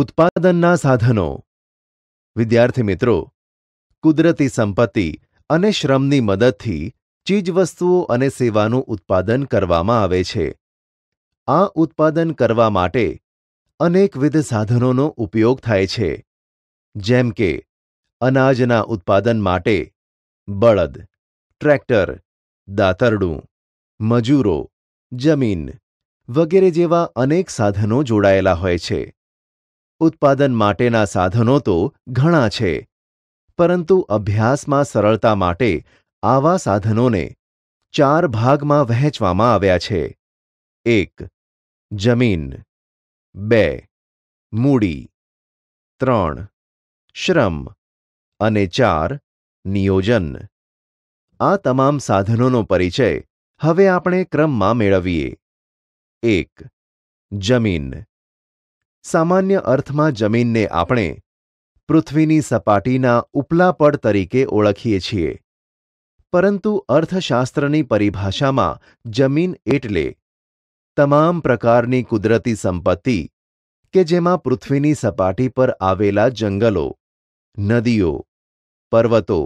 ઉત્પાદનના સાધનો વિદ્યાર્થી મિત્રો કુદરતી સંપત્તિ અને શ્રમની મદદથી ચીજવસ્તુઓ અને સેવાનું ઉત્પાદન કરવામાં આવે છે આ ઉત્પાદન કરવા માટે અનેકવિધ સાધનોનો ઉપયોગ થાય છે જેમ કે અનાજના ઉત્પાદન માટે બળદ ટ્રેક્ટર દાતરડું મજૂરો જમીન વગેરે જેવા અનેક સાધનો જોડાયેલા હોય છે ઉત્પાદન માટેના સાધનો તો ઘણા છે પરંતુ અભ્યાસમાં સરળતા માટે આવા સાધનોને ચાર ભાગમાં વહેંચવામાં આવ્યા છે એક જમીન બે મૂડી ત્રણ શ્રમ અને ચાર નિયોજન આ તમામ સાધનોનો પરિચય હવે આપણે ક્રમમાં મેળવીએ એક જમીન સામાન્ય અર્થમાં જમીનને આપણે પૃથ્વીની સપાટીના ઉપલા પડ તરીકે ઓળખીએ છીએ પરંતુ અર્થશાસ્ત્રની પરિભાષામાં જમીન એટલે તમામ પ્રકારની કુદરતી સંપત્તિ કે જેમાં પૃથ્વીની સપાટી પર આવેલા જંગલો નદીઓ પર્વતો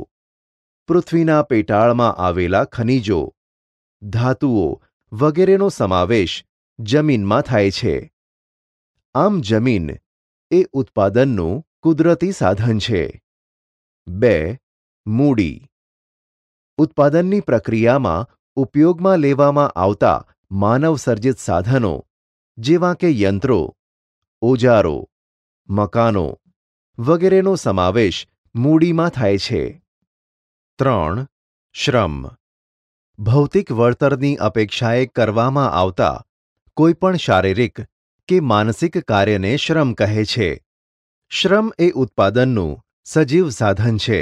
પૃથ્વીના પેટાળમાં આવેલા ખનિજો ધાતુઓ વગેરેનો સમાવેશ જમીનમાં થાય છે આમ જમીન એ ઉત્પાદનનું કુદરતી સાધન છે બે મૂડી ઉત્પાદનની પ્રક્રિયામાં ઉપયોગમાં લેવામાં આવતા માનવસર્જિત સાધનો જેવા કે યંત્રો ઓજારો મકાનો વગેરેનો સમાવેશ મૂડીમાં થાય છે ત્રણ શ્રમ ભૌતિક વળતરની અપેક્ષાએ કરવામાં આવતા કોઈપણ શારીરિક કે માનસિક કાર્યને શ્રમ કહે છે શ્રમ એ ઉત્પાદનનું સજીવ સાધન છે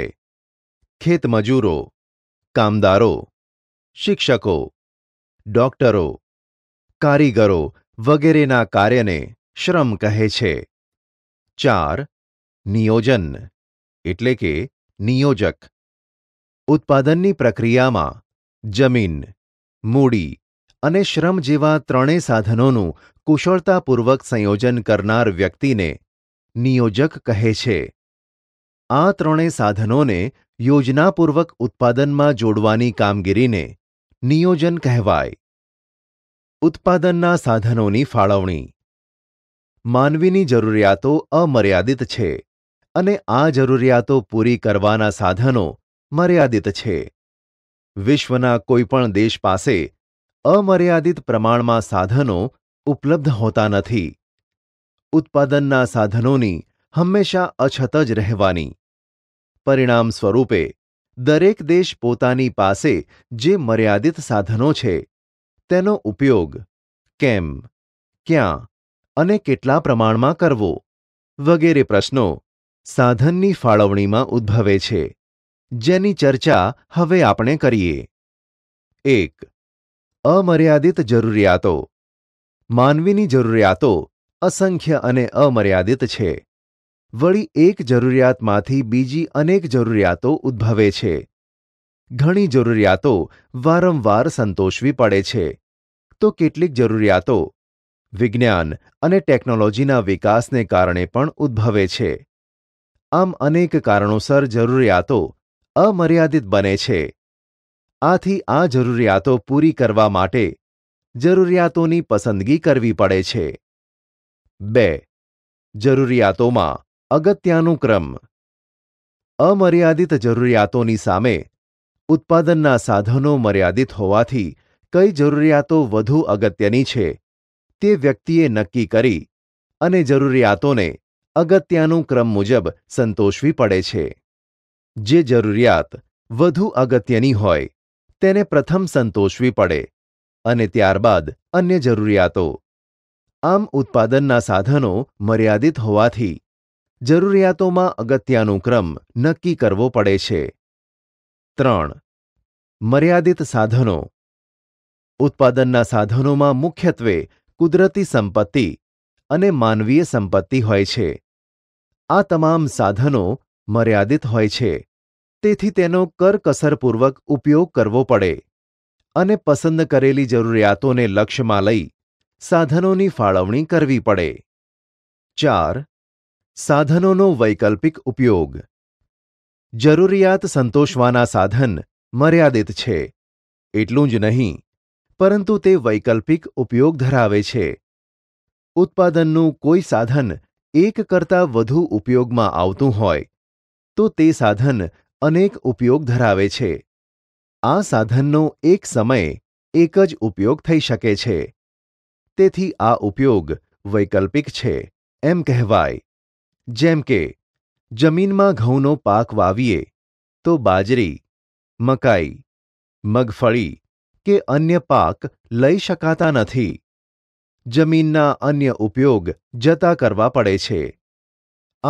ખેતમજૂરો કામદારો શિક્ષકો ડોક્ટરો કારીગરો વગેરેના કાર્યને શ્રમ કહે છે ચાર નિયોજન એટલે કે નિયોજક ઉત્પાદનની પ્રક્રિયામાં જમીન મૂડી અને શ્રમ જેવા ત્રણેય સાધનોનું કુશળતાપૂર્વક સંયોજન કરનાર વ્યક્તિને નિયોજક કહે છે આ ત્રણેય સાધનોને યોજનાપૂર્વક ઉત્પાદનમાં જોડવાની કામગીરીને નિયોજન કહેવાય ઉત્પાદનના સાધનોની ફાળવણી માનવીની જરૂરિયાતો અમર્યાદિત છે અને આ જરૂરિયાતો પૂરી કરવાના સાધનો મર્યાદિત છે વિશ્વના કોઈપણ દેશ પાસે અમર્યાદિત પ્રમાણમાં સાધનો ઉપલબ્ધ હોતા નથી ઉત્પાદનના સાધનોની હંમેશા અછત જ રહેવાની પરિણામ સ્વરૂપે દરેક દેશ પોતાની પાસે જે મર્યાદિત સાધનો છે તેનો ઉપયોગ કેમ ક્યાં અને કેટલા પ્રમાણમાં કરવો વગેરે પ્રશ્નો સાધનની ફાળવણીમાં ઉદ્ભવે છે જેની ચર્ચા હવે આપણે કરીએ એક અમર્યાદિત જરૂરિયાતો માનવીની જરૂરિયાતો અસંખ્ય અને અમર્યાદિત છે વળી એક જરૂરિયાતમાંથી બીજી અનેક જરૂરિયાતો ઉદ્ભવે છે ઘણી જરૂરિયાતો વારંવાર સંતોષવી પડે છે તો કેટલીક જરૂરિયાતો વિજ્ઞાન અને ટેકનોલોજીના વિકાસને કારણે પણ ઉદ્ભવે છે આમ અનેક કારણોસર જરૂરિયાતો અમર્યાદિત બને છે આથી આ જરૂરિયાતો પૂરી કરવા માટે જરૂરિયાતોની પસંદગી કરવી પડે છે બે જરૂરિયાતોમાં અગત્યાનું ક્રમ અમર્યાદિત જરૂરિયાતોની સામે ઉત્પાદનના સાધનો મર્યાદિત હોવાથી કઈ જરૂરિયાતો વધુ અગત્યની છે તે વ્યક્તિએ નક્કી કરી અને જરૂરિયાતોને અગત્યાનું ક્રમ મુજબ સંતોષવી પડે છે જે જરૂરિયાત વધુ અગત્યની હોય તેને પ્રથમ સંતોષવી પડે અને ત્યારબાદ અન્ય જરૂરિયાતો આમ ઉત્પાદનના સાધનો મર્યાદિત હોવાથી જરૂરિયાતોમાં અગત્યાનો ક્રમ નક્કી કરવો પડે છે ત્રણ મર્યાદિત સાધનો ઉત્પાદનના સાધનોમાં મુખ્યત્વે કુદરતી સંપત્તિ અને માનવીય સંપત્તિ હોય છે આ તમામ સાધનો મર્યાદિત હોય છે તેથી તેનો કરકસરપૂર્વક ઉપયોગ કરવો પડે અને પસંદ કરેલી જરૂરિયાતોને લક્ષ્યમાં લઈ સાધનોની ફાળવણી કરવી પડે ચાર સાધનોનો વૈકલ્પિક ઉપયોગ જરૂરિયાત સંતોષવાના સાધન મર્યાદિત છે એટલું જ નહીં પરંતુ તે વૈકલ્પિક ઉપયોગ ધરાવે છે ઉત્પાદનનું કોઈ સાધન એક કરતાં વધુ ઉપયોગમાં આવતું હોય તો તે સાધન અનેક ઉપયોગ ધરાવે છે આ સાધનનો એક સમયે એક જ ઉપયોગ થઈ શકે છે તેથી આ ઉપયોગ વૈકલ્પિક છે એમ કહેવાય જેમ કે જમીનમાં ઘઉંનો પાક વાવીએ તો બાજરી મકાઈ મગફળી કે અન્ય પાક લઈ શકાતા નથી જમીનના અન્ય ઉપયોગ જતા કરવા પડે છે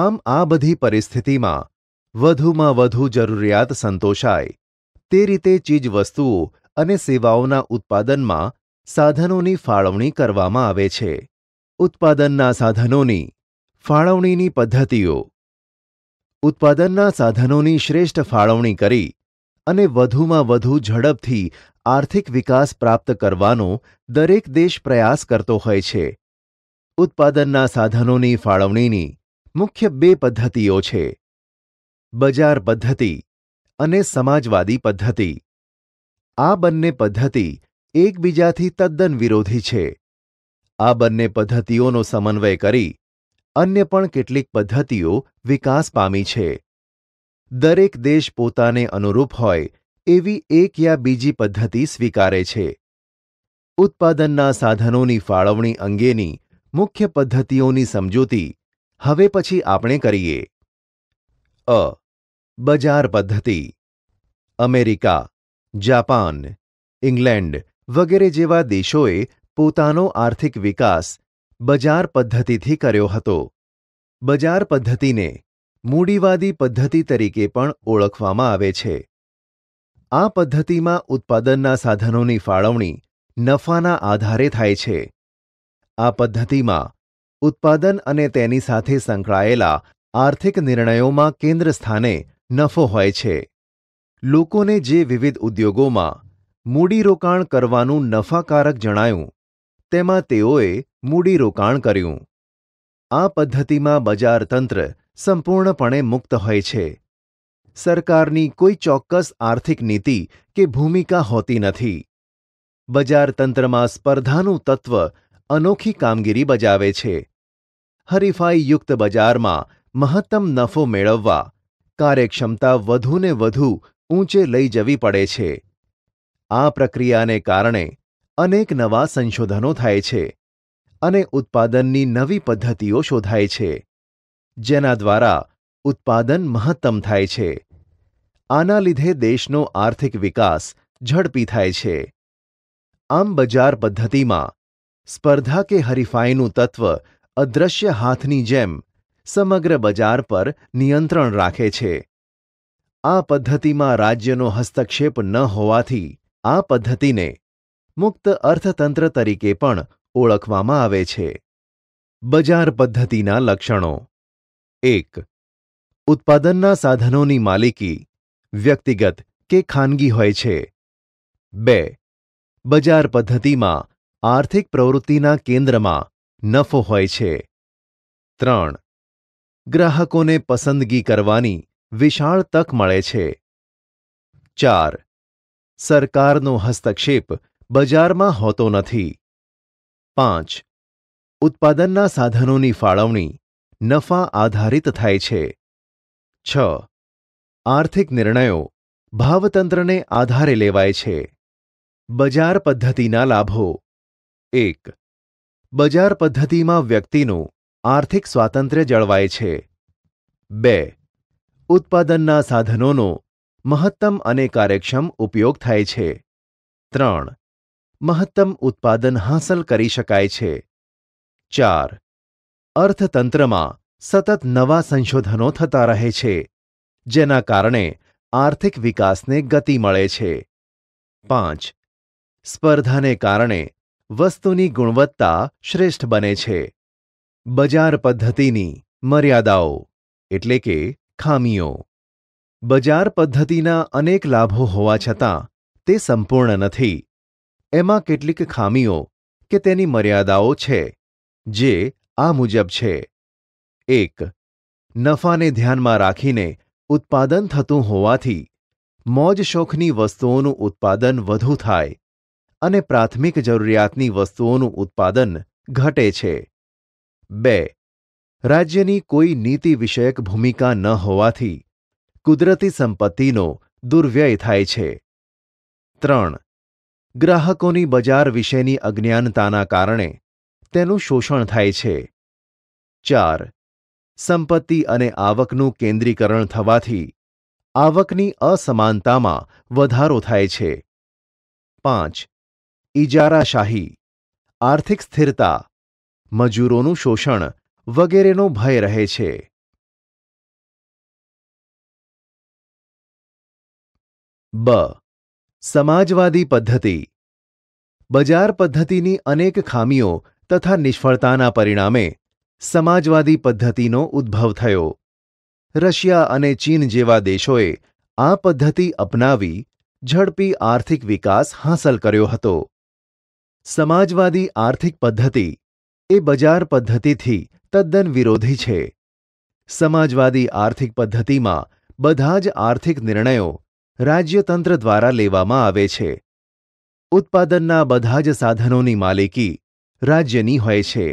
આમ આ બધી પરિસ્થિતિમાં વધુમાં વધુ જરૂરિયાત સંતોષાય તે રીતે ચીજવસ્તુઓ અને સેવાઓના ઉત્પાદનમાં સાધનોની ફાળવણી કરવામાં આવે છે ઉત્પાદનના સાધનોની ફાળવણીની પદ્ધતિઓ ઉત્પાદનના સાધનોની શ્રેષ્ઠ ફાળવણી કરી અને વધુમાં વધુ ઝડપથી આર્થિક વિકાસ પ્રાપ્ત કરવાનો દરેક દેશ પ્રયાસ કરતો હોય છે ઉત્પાદનના સાધનોની ફાળવણીની મુખ્ય બે પદ્ધતિઓ છે બજાર પદ્ધતિ અને સમાજવાદી પદ્ધતિ આ બંને પદ્ધતિ એકબીજાથી તદ્દન વિરોધી છે આ બંને પદ્ધતિઓનો સમન્વય કરી અન્ય પણ કેટલીક પદ્ધતિઓ વિકાસ પામી છે દરેક દેશ પોતાને અનુરૂપ હોય એવી એક યા બીજી પદ્ધતિ સ્વીકારે છે ઉત્પાદનના સાધનોની ફાળવણી અંગેની મુખ્ય પદ્ધતિઓની સમજૂતી હવે પછી આપણે કરીએ અ બજાર પદ્ધતિ અમેરિકા જાપાન ઇંગ્લેન્ડ વગેરે જેવા દેશોએ પોતાનો આર્થિક વિકાસ બજાર પદ્ધતિથી કર્યો હતો બજાર પદ્ધતિને મૂડીવાદી પદ્ધતિ તરીકે પણ ઓળખવામાં આવે છે આ પદ્ધતિમાં ઉત્પાદનના સાધનોની ફાળવણી નફાના આધારે થાય છે આ પદ્ધતિમાં ઉત્પાદન અને તેની સાથે સંકળાયેલા આર્થિક નિર્ણયોમાં કેન્દ્ર સ્થાને નફો હોય છે લોકોને જે વિવિધ ઉદ્યોગોમાં મૂડીરોકાણ કરવાનું નફાકારક જણાયું તેમાં તેઓએ મૂડીરોકાણ કર્યું આ પદ્ધતિમાં બજારતંત્ર સંપૂર્ણપણે મુક્ત હોય છે સરકારની કોઈ ચોક્કસ આર્થિક નીતિ કે ભૂમિકા હોતી નથી બજારતંત્રમાં સ્પર્ધાનું તત્વ અનોખી કામગીરી બજાવે છે હરીફાઈયુક્ત બજારમાં મહત્તમ નફો મેળવવા કાર્યક્ષમતા વધુને વધુ ઊંચે લઈ જવી પડે છે આ પ્રક્રિયાને કારણે અનેક નવા સંશોધનો થાય છે અને ઉત્પાદનની નવી પદ્ધતિઓ શોધાય છે જેના દ્વારા ઉત્પાદન મહત્તમ થાય છે આના લીધે દેશનો આર્થિક વિકાસ ઝડપી થાય છે આમ બજાર પદ્ધતિમાં સ્પર્ધા કે હરીફાઈનું તત્વ અદ્રશ્ય હાથની જેમ સમગ્ર બજાર પર નિયંત્રણ રાખે છે આ પદ્ધતિમાં રાજ્યનો હસ્તક્ષેપ ન હોવાથી આ પદ્ધતિને મુક્ત અર્થતંત્ર તરીકે પણ ઓળખવામાં આવે છે બજાર પદ્ધતિના લક્ષણો એક ઉત્પાદનના સાધનોની માલિકી વ્યક્તિગત કે ખાનગી હોય છે બે બજાર પદ્ધતિમાં આર્થિક પ્રવૃત્તિના કેન્દ્રમાં નફો હોય છે ત્રણ ગ્રાહકોને પસંદગી કરવાની વિશાળ તક મળે છે ચાર સરકારનો હસ્તક્ષેપ બજારમાં હોતો નથી પાંચ ઉત્પાદનના સાધનોની ફાળવણી નફા આધારિત થાય છે છ આર્થિક નિર્ણયો ભાવતંત્રને આધારે લેવાય છે બજાર પદ્ધતિના લાભો એક બજાર પદ્ધતિમાં વ્યક્તિનું આર્થિક સ્વાતંત્ર્ય જળવાય છે બે ઉત્પાદનના સાધનોનો મહત્તમ અને કાર્યક્ષમ ઉપયોગ થાય છે ત્રણ મહત્તમ ઉત્પાદન હાંસલ કરી શકાય છે ચાર અર્થતંત્રમાં સતત નવા સંશોધનો થતા રહે છે જેના કારણે આર્થિક વિકાસને ગતિ મળે છે પાંચ સ્પર્ધાને કારણે વસ્તુની ગુણવત્તા શ્રેષ્ઠ બને છે બજાર પદ્ધતિની મર્યાદાઓ એટલે કે ખામીઓ બજાર પદ્ધતિના અનેક લાભો હોવા છતાં તે સંપૂર્ણ નથી એમાં કેટલીક ખામીઓ કે તેની મર્યાદાઓ છે જે આ મુજબ છે એક નફાને ધ્યાનમાં રાખીને ઉત્પાદન થતું હોવાથી મોજ શોખની વસ્તુઓનું ઉત્પાદન વધુ થાય અને પ્રાથમિક જરૂરિયાતની વસ્તુઓનું ઉત્પાદન ઘટે છે બે રાજ્યની કોઈ નીતિ વિષયક ભૂમિકા ન હોવાથી કુદરતી સંપત્તિનો દુર્વ્યય થાય છે ત્રણ ગ્રાહકોની બજાર વિશેની અજ્ઞાનતાના કારણે તેનું શોષણ થાય છે ચાર સંપત્તિ અને આવકનું કેન્દ્રીકરણ થવાથી આવકની અસમાનતામાં વધારો થાય છે પાંચ ઇજારાશાહી આર્થિક સ્થિરતા મજૂરોનું શોષણ વગેરેનો ભય રહે છે બ સમાજવાદી પદ્ધતિ બજાર પદ્ધતિની અનેક ખામીઓ તથા નિષ્ફળતાના પરિણામે સમાજવાદી પદ્ધતિનો ઉદ્ભવ થયો રશિયા અને ચીન જેવા દેશોએ આ પદ્ધતિ અપનાવી ઝડપી આર્થિક વિકાસ હાંસલ કર્યો હતો સમાજવાદી આર્થિક પદ્ધતિ એ બજાર પદ્ધતિથી તદ્દન વિરોધી છે સમાજવાદી આર્થિક પદ્ધતિમાં બધા જ આર્થિક નિર્ણયો રાજ્યતંત્ર દ્વારા લેવામાં આવે છે ઉત્પાદનના બધા જ સાધનોની માલિકી રાજ્યની હોય છે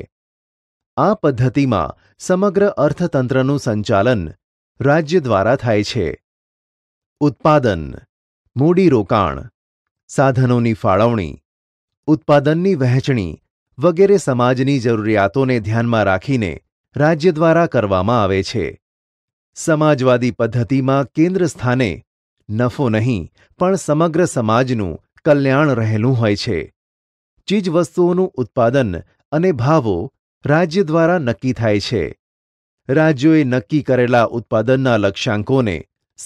આ પદ્ધતિમાં સમગ્ર અર્થતંત્રનું સંચાલન રાજ્ય દ્વારા થાય છે ઉત્પાદન મૂડીરોકાણ સાધનોની ફાળવણી ઉત્પાદનની વહેંચણી વગેરે સમાજની જરૂરિયાતોને ધ્યાનમાં રાખીને રાજ્ય દ્વારા કરવામાં આવે છે સમાજવાદી પદ્ધતિમાં કેન્દ્ર સ્થાને નફો નહીં પણ સમગ્ર સમાજનું કલ્યાણ રહેલું હોય છે ચીજવસ્તુઓનું ઉત્પાદન અને ભાવો રાજ્ય દ્વારા નક્કી થાય છે રાજ્યોએ નક્કી કરેલા ઉત્પાદનના લક્ષ્યાંકોને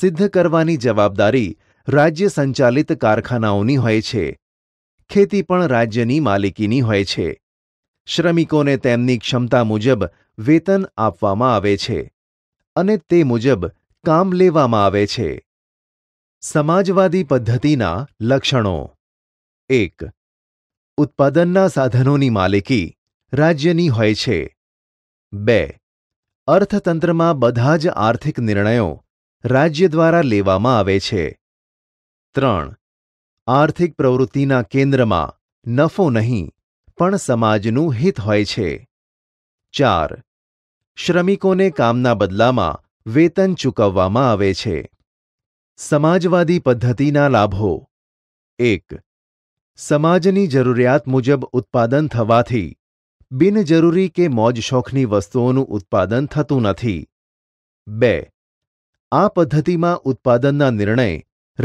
સિદ્ધ કરવાની જવાબદારી રાજ્ય સંચાલિત કારખાનાઓની હોય છે ખેતી પણ રાજ્યની માલિકીની હોય છે શ્રમિકોને તેમની ક્ષમતા મુજબ વેતન આપવામાં આવે છે અને તે મુજબ કામ લેવામાં આવે છે સમાજવાદી પદ્ધતિના લક્ષણો એક ઉત્પાદનના સાધનોની માલિકી રાજ્યની હોય છે બે અર્થતંત્રમાં બધા જ આર્થિક નિર્ણયો રાજ્ય દ્વારા લેવામાં આવે છે ત્રણ આર્થિક પ્રવૃત્તિના કેન્દ્રમાં નફો નહીં પણ સમાજનું હિત હોય છે ચાર શ્રમિકોને કામના બદલામાં વેતન ચૂકવવામાં આવે છે સમાજવાદી પદ્ધતિના લાભો એક સમાજની જરૂરિયાત મુજબ ઉત્પાદન થવાથી બિનજરૂરી કે મોજશોખની વસ્તુઓનું ઉત્પાદન થતું નથી બે આ પદ્ધતિમાં ઉત્પાદનના નિર્ણય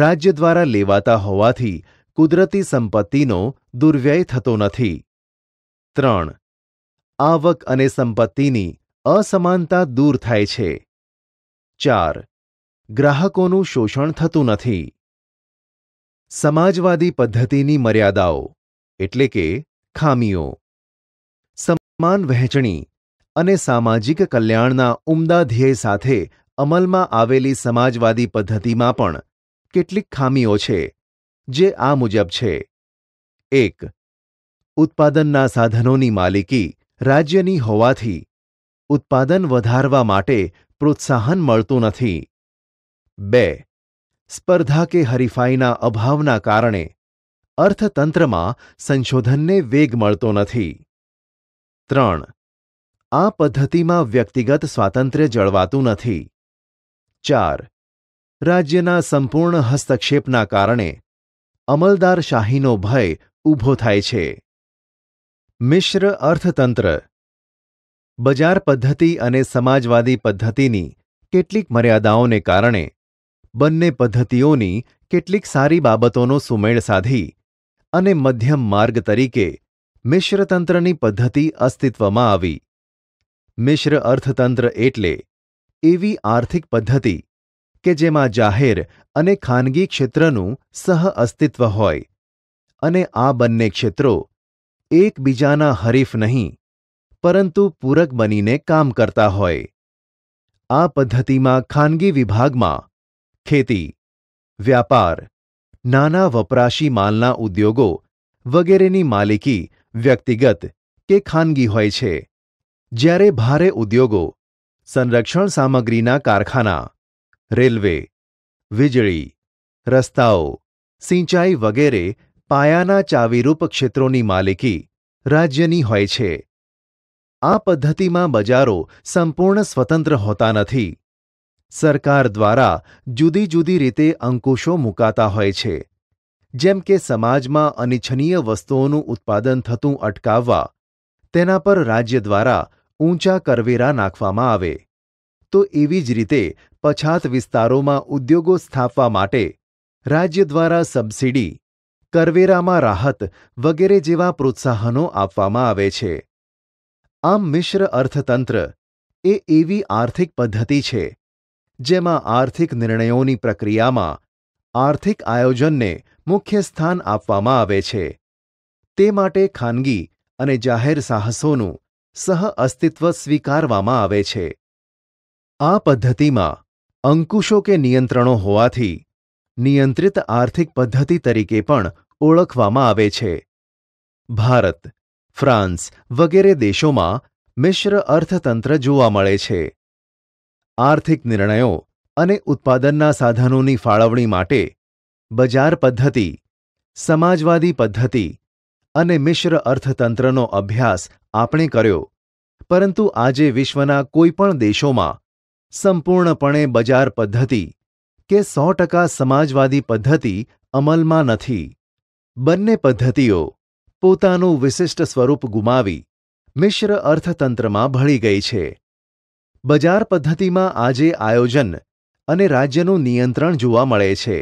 રાજ્ય દ્વારા લેવાતા હોવાથી કુદરતી સંપત્તિનો દુર્વ્યય થતો નથી ત્રણ આવક અને સંપત્તિની અસમાનતા દૂર થાય છે ચાર ગ્રાહકોનું શોષણ થતું નથી સમાજવાદી પદ્ધતિની મર્યાદાઓ એટલે કે ખામીઓ સમાન વહેંચણી અને સામાજિક કલ્યાણના ઉમદા ધ્યેય સાથે અમલમાં આવેલી સમાજવાદી પદ્ધતિમાં પણ કેટલીક ખામીઓ છે જે આ મુજબ છે એક ઉત્પાદનના સાધનોની માલિકી રાજ્યની હોવાથી ઉત્પાદન વધારવા માટે પ્રોત્સાહન મળતું નથી બે સ્પર્ધા કે હરીફાઈના અભાવના કારણે અર્થતંત્રમાં સંશોધનને વેગ મળતો નથી ત્રણ આ પદ્ધતિમાં વ્યક્તિગત સ્વાતંત્ર્ય જળવાતું નથી ચાર રાજ્યના સંપૂર્ણ હસ્તક્ષેપના કારણે અમલદારશાહીનો ભય ઊભો થાય છે મિશ્ર અર્થતંત્ર બજાર પદ્ધતિ અને સમાજવાદી પદ્ધતિની કેટલીક મર્યાદાઓને કારણે બંને પદ્ધતિઓની કેટલીક સારી બાબતોનો સુમેળ સાધી અને મધ્યમ માર્ગ તરીકે મિશ્રતંત્રની પદ્ધતિ અસ્તિત્વમાં આવી મિશ્ર અર્થતંત્ર એટલે એવી આર્થિક પદ્ધતિ કે જેમાં જાહેર અને ખાનગી ક્ષેત્રનું સહઅસ્તિત્વ હોય અને આ બંને ક્ષેત્રો એકબીજાના હરીફ નહીં પરંતુ પૂરક બનીને કામ કરતા હોય આ પદ્ધતિમાં ખાનગી વિભાગમાં ખેતી વ્યાપાર નાના વપરાશી માલના ઉદ્યોગો વગેરેની માલિકી વ્યક્તિગત કે ખાનગી હોય છે જ્યારે ભારે ઉદ્યોગો સંરક્ષણ સામગ્રીના કારખાના રેલવે વીજળી રસ્તાઓ સિંચાઈ વગેરે પાયાના ચાવીરૂપ ક્ષેત્રોની માલિકી રાજ્યની હોય છે આ પદ્ધતિમાં બજારો સંપૂર્ણ સ્વતંત્ર હોતા નથી સરકાર દ્વારા જુદી જુદી રીતે અંકુશો મૂકાતા હોય છે જેમ કે સમાજમાં અનિચ્છનીય વસ્તુઓનું ઉત્પાદન થતું અટકાવવા તેના પર રાજ્ય દ્વારા ઊંચા કરવેરા નાખવામાં આવે તો એવી જ રીતે પછાત વિસ્તારોમાં ઉદ્યોગો સ્થાપવા માટે રાજ્ય દ્વારા સબસિડી કરવેરામાં રાહત વગેરે જેવા પ્રોત્સાહનો આપવામાં આવે છે આમ મિશ્ર અર્થતંત્ર એ એવી આર્થિક પદ્ધતિ છે જેમાં આર્થિક નિર્ણયોની પ્રક્રિયામાં આર્થિક આયોજનને મુખ્ય સ્થાન આપવામાં આવે છે તે માટે ખાનગી અને જાહેર સાહસોનું સહ અસ્તિત્વ સ્વીકારવામાં આવે છે આ પદ્ધતિમાં અંકુશો કે નિયંત્રણો હોવાથી નિયંત્રિત આર્થિક પદ્ધતિ તરીકે પણ ઓળખવામાં આવે છે ભારત ફ્રાન્સ વગેરે દેશોમાં મિશ્ર અર્થતંત્ર જોવા મળે છે આર્થિક નિર્ણયો અને ઉત્પાદનના સાધનોની ફાળવણી માટે બજાર પદ્ધતિ સમાજવાદી પદ્ધતિ અને મિશ્ર અર્થતંત્રનો અભ્યાસ આપણે કર્યો પરંતુ આજે વિશ્વના કોઈપણ દેશોમાં સંપૂર્ણપણે બજાર પદ્ધતિ કે સો ટકા સમાજવાદી પદ્ધતિ અમલમાં નથી બંને પદ્ધતિઓ પોતાનું વિશિષ્ટ સ્વરૂપ ગુમાવી મિશ્ર અર્થતંત્રમાં ભળી ગઈ છે બજાર પદ્ધતિમાં આજે આયોજન અને રાજ્યનું નિયંત્રણ જોવા મળે છે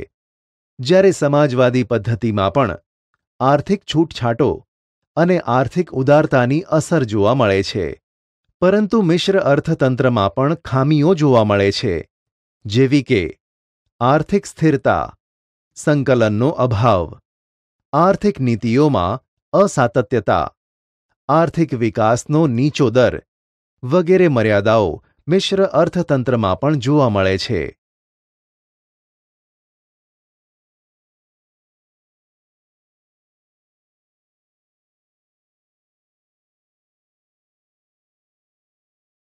જ્યારે સમાજવાદી પદ્ધતિમાં પણ આર્થિક છૂટછાટો અને આર્થિક ઉદારતાની અસર જોવા મળે છે પરંતુ મિશ્ર અર્થતંત્રમાં પણ ખામીઓ જોવા મળે છે જેવી કે આર્થિક સ્થિરતા સંકલનનો અભાવ આર્થિક નીતિઓમાં અસાતત્યતા આર્થિક વિકાસનો નીચો દર વગેરે મર્યાદાઓ મિશ્ર અર્થતંત્રમાં પણ જોવા મળે છે